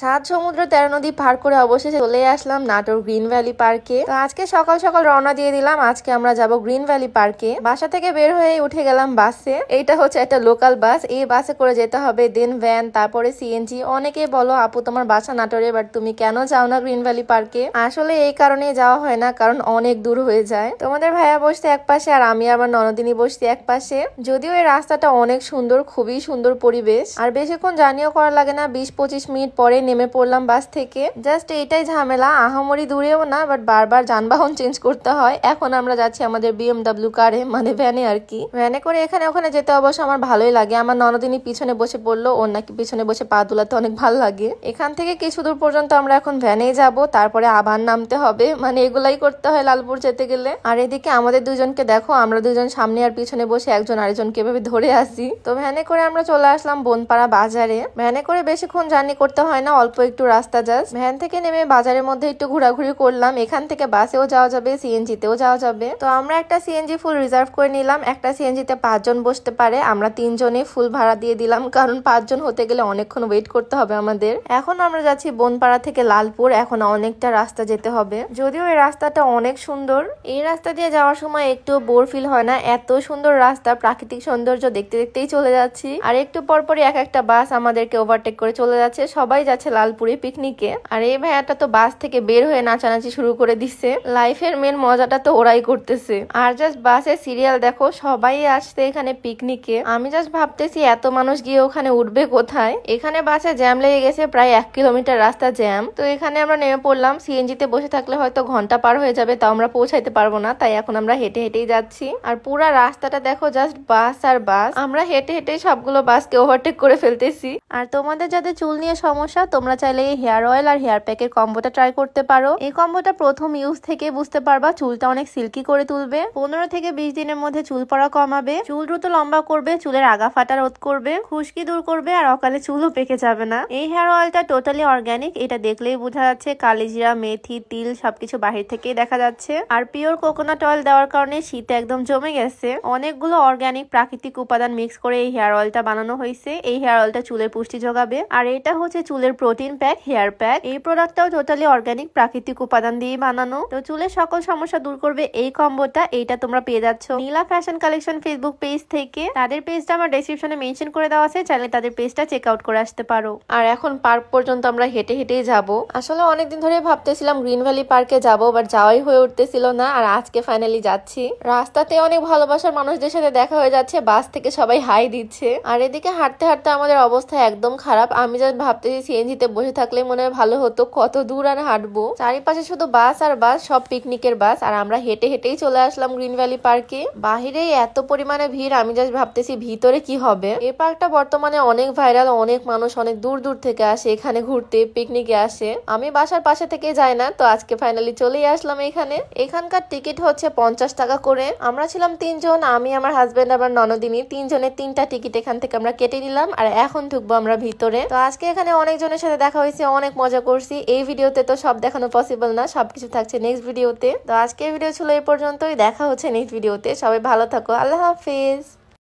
সাত সমুদ্র তেরো নদী পার করে অবশেষে চলে আসলাম নাটোর গ্রিন ভ্যালি পার্কে তো আজকে সকাল সকাল রওনা দিয়ে দিলাম আজকে আমরা যাব গ্রিন ভ্যালি পার্কে বাসা থেকে বের হয়ে উঠে গেলাম বাসে এইটা হচ্ছে একটা লোকাল বাস এই বাসে করে যেতে হবে দেন ভ্যান তারপরে সিএনজি অনেকে বলো আপু তোমার বাসা নাটোরে বাট তুমি কেন যাও না গ্রিন ভ্যালি পার্কে আসলে এই কারণে যাওয়া হয় না কারণ অনেক দূর হয়ে যায় তোমাদের ভাইয়া বসতে এক পাশে আর আমি আমার ননদিনী বসতে এক পাশে যদিও এই রাস্তাটা অনেক সুন্দর খুবই সুন্দর পরিবেশ আর বেশিক্ষণ জানিও করা লাগে না বিশ পঁচিশ মিনিট পরে নেমে পড়লাম বাস থেকে জাস্ট এইটাই ঝামেলা আহামরি দূরেও না বাট বারবার যানবাহন চেঞ্জ করতে হয় এখন আমরা যাচ্ছি আমাদের বিএমডাব্লিউ কারে মানে ভ্যানে আর কি ভ্যানে করে এখানে ওখানে যেতে অবশ্য আমার ভালোই লাগে আমার ননদিনী পিছনে বসে পড়লো ওর নাকি পিছনে বসে পা তোলাতে অনেক ভালো লাগে এখান থেকে কিছু দূর পর্যন্ত আমরা এখন ভ্যানে যাব তারপরে আবার নামতে হবে মানে এগুলাই করতে হয় লালপুর যেতে গেলে আর এদিকে আমাদের দুজনকে দেখো আমরা দুজন সামনে আর পিছনে বসে একজন আরেকজনকে এভাবে ধরে আসি তো ভ্যানে করে আমরা চলে আসলাম বনপাড়া বাজারে ভ্যানে করে বেশিক্ষণ জার্নি করতে হয় না অল্প একটু রাস্তা যাস ভ্যান থেকে নেমে বাজারের মধ্যে একটু ঘোরাঘুরি করলাম এখান থেকে বাসেও যাওয়া যাবে সিএনজি তেও যাওয়া যাবে তো আমরা একটা সিএনজি ফুল রিজার্ভ করে নিলাম একটা সিএনজি তে পাঁচজন বসতে পারে আমরা তিনজনে ফুল ভাড়া দিয়ে দিলাম কারণ পাঁচজন হতে গেলে অনেকক্ষণ ওয়েট করতে হবে আমাদের এখন আমরা যাচ্ছি বনপাড়া থেকে লালপুর এখন অনেকটা রাস্তা যেতে হবে যদিও এই রাস্তাটা অনেক সুন্দর এই রাস্তা দিয়ে যাওয়ার সময় একটু বোর ফিল হয় না এত সুন্দর রাস্তা প্রাকৃতিক সৌন্দর্য দেখতে দেখতেই চলে যাচ্ছি আর একটু পরপরই এক একটা বাস আমাদেরকে ওভারটেক করে চলে যাচ্ছে সবাই যাচ্ছে গেছে লালপুরে পিকনিকে আর এই ভাইয়াটা তো বাস থেকে বের হয়ে নাচানাচি শুরু করে দিচ্ছে লাইফের মেন মজাটা তো ওরাই করতেছে আর জাস্ট বাসে সিরিয়াল দেখো সবাই আসছে এখানে পিকনিকে আমি জাস্ট ভাবতেছি এত মানুষ গিয়ে ওখানে উঠবে কোথায় এখানে বাসে জ্যাম লেগে গেছে প্রায় এক কিলোমিটার রাস্তা জ্যাম তো এখানে আমরা নেমে পড়লাম সিএনজিতে বসে থাকলে হয়তো ঘন্টা পার হয়ে যাবে তাও আমরা পৌঁছাইতে পারবো না তাই এখন আমরা হেঁটে হেঁটেই যাচ্ছি আর পুরা রাস্তাটা দেখো জাস্ট বাস আর বাস আমরা হেঁটে হেঁটে সবগুলো বাসকে ওভারটেক করে ফেলতেছি আর তোমাদের যাদের চুল নিয়ে সমস্যা তোমরা চাইলে এই হেয়ার অয়েল আর হেয়ার প্যাকের কম্বোটা ট্রাই করতে পারো এই কম্বোটা প্রথম ইউজ থেকে বুঝতে পারবা চুলটা অনেক সিল্কি করে তুলবে পনেরো থেকে বিশ দিনের মধ্যে চুল পড়া কমাবে চুল দ্রুত লম্বা করবে চুলের আগা ফাটা রোধ করবে খুশকি দূর করবে আর অকালে চুলও পেকে যাবে না এই হেয়ার অয়েলটা টোটালি অর্গ্যানিক এটা দেখলেই বোঝা যাচ্ছে কালিজিরা মেথি তিল সবকিছু বাহির থেকেই দেখা যাচ্ছে আর পিওর কোকোনাট অয়েল দেওয়ার কারণে শীত একদম জমে গেছে অনেকগুলো অর্গ্যানিক প্রাকৃতিক উপাদান মিক্স করে এই হেয়ার অয়েলটা বানানো হয়েছে এই হেয়ার অয়েলটা চুলের পুষ্টি যোগাবে আর এটা হচ্ছে চুলের প্রোটিন প্যাক হেয়ার প্যাক এই প্রোডাক্টটাও টোটালি অর্গানিক প্রাকৃতিক উপাদান দিয়ে বানানো তো চুলের সকল সমস্যা দূর করবে এই কম্বোটা এইটা তোমরা পেয়ে যাচ্ছ Nila fashion collection Facebook page থেকে তাদের পেজটা আমার ডিসক্রিপশনে মেনশন করে দেওয়া আছে চাইলে তাদের পেজটা চেক আউট করে আসতে পারো আর এখন পার্ক পর্যন্ত আমরা হেঁটে হেঁটেই যাব আসলে অনেকদিন ধরে ভাবতেছিলাম গ্রিন ভ্যালি পার্কে যাব বাট যাওয়াই হয়ে উঠতেছিল না আর আজকে ফাইনালি যাচ্ছি রাস্তাতে অনেক ভালোবাসার মানুষদের সাথে দেখা হয়ে যাচ্ছে বাস থেকে সবাই হাই দিচ্ছে আর এদিকে হাঁটতে হাঁটতে আমাদের অবস্থা একদম খারাপ আমি যা ভাবতেছি গেঞ্জিতে বসে থাকলে মনে হয় ভালো হতো কত দূর আর হাঁটবো চারিপাশে শুধু বাস আর বাস সব পিকনিকের বাস আর আমরা হেঁটে হেঁটেই চলে আসলাম গ্রিন ভ্যালি পার্কে বাহিরে এত পরিমাণে ভিড় আমি জাস্ট ভাবতেছি ভিতরে কি হবে এ পার্কটা বর্তমানে অনেক ভাইরাল অনেক মানুষ অনেক দূর দূর থেকে আসে এখানে ঘুরতে পিকনিকে আসে আমি বাসার পাশে থেকে যাই না তো আজকে ফাইনালি চলেই আসলাম এখানে এখানকার টিকিট হচ্ছে পঞ্চাশ টাকা করে আমরা ছিলাম তিনজন আমি আমার হাজবেন্ড আমার ননদিনী তিনজনের তিনটা টিকিট এখান থেকে আমরা কেটে নিলাম আর এখন ঢুকবো আমরা ভিতরে তো আজকে এখানে অনেকজন আপনাদের সাথে দেখা হয়েছে অনেক মজা করছি এই ভিডিওতে তো সব দেখানো পসিবল না সব কিছু থাকছে নেক্সট ভিডিওতে তো আজকের ভিডিও ছিল এই পর্যন্তই দেখা হচ্ছে নেক্সট ভিডিওতে সবাই ভালো থাকো আল্লাহ হাফিজ